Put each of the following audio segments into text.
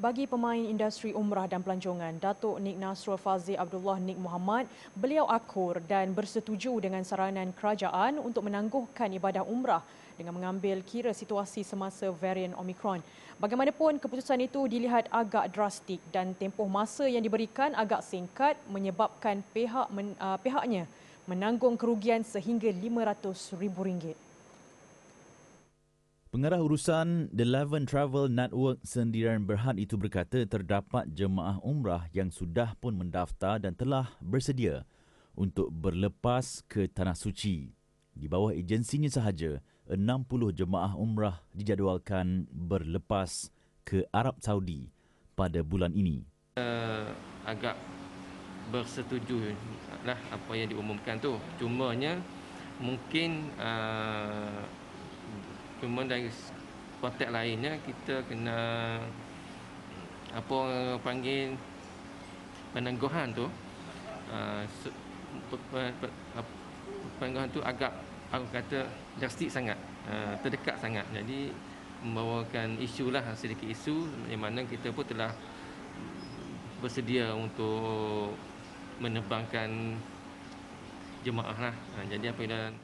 Bagi pemain industri umrah dan pelancongan, Datuk Nik Nasrul Fazil Abdullah Nik Muhammad, beliau akur dan bersetuju dengan saranan kerajaan untuk menangguhkan ibadah umrah dengan mengambil kira situasi semasa varian Omicron. Bagaimanapun, keputusan itu dilihat agak drastik dan tempoh masa yang diberikan agak singkat menyebabkan pihak men, uh, pihaknya menanggung kerugian sehingga RM500,000. Pengarah urusan The Eleven Travel Network Sendirian Berhad itu berkata terdapat jemaah umrah yang sudah pun mendaftar dan telah bersedia untuk berlepas ke Tanah Suci. Di bawah agensinya sahaja, 60 jemaah umrah dijadualkan berlepas ke Arab Saudi pada bulan ini. Uh, agak bersetuju lah apa yang diumumkan tu. Cumanya mungkin uh, cuma dari konteks lainnya kita kena apa panggil peneguhan tu uh, ah, peneguhan tu agak aku kata drastik sangat uh, terdekat sangat jadi membawakan isu lah sedikit isu yang mana kita pun telah bersedia untuk menebangkan jemaah lah uh, jadi apa yang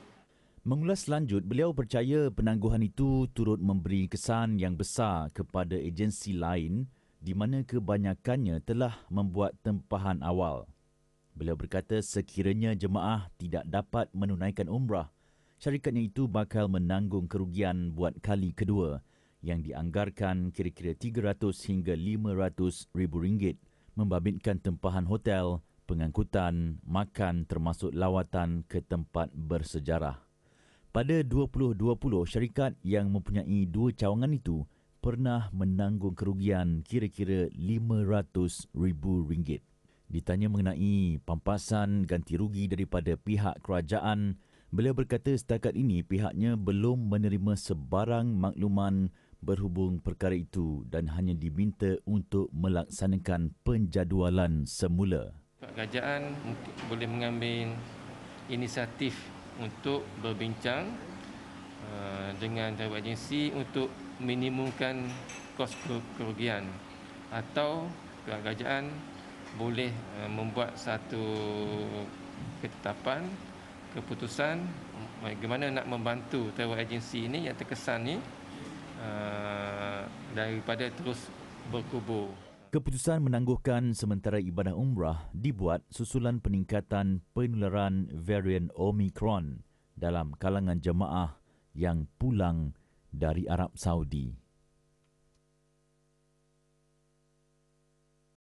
Mengulas lanjut, beliau percaya penangguhan itu turut memberi kesan yang besar kepada agensi lain di mana kebanyakannya telah membuat tempahan awal. Beliau berkata sekiranya jemaah tidak dapat menunaikan umrah, syarikatnya itu bakal menanggung kerugian buat kali kedua yang dianggarkan kira-kira 300 hingga 500 ribu ringgit membabitkan tempahan hotel, pengangkutan, makan termasuk lawatan ke tempat bersejarah. Pada 2020, syarikat yang mempunyai dua cawangan itu pernah menanggung kerugian kira-kira rm ringgit. Ditanya mengenai pampasan ganti rugi daripada pihak kerajaan, beliau berkata setakat ini pihaknya belum menerima sebarang makluman berhubung perkara itu dan hanya diminta untuk melaksanakan penjadualan semula. Kerajaan boleh mengambil inisiatif untuk berbincang uh, dengan travel agency untuk minimumkan kos kerugian atau pihak kerajaan boleh uh, membuat satu ketetapan keputusan bagaimana nak membantu travel agency ini yang terkesan ni uh, daripada terus berkubur Keputusan menangguhkan sementara ibadah umrah dibuat susulan peningkatan penularan varian Omicron dalam kalangan jemaah yang pulang dari Arab Saudi.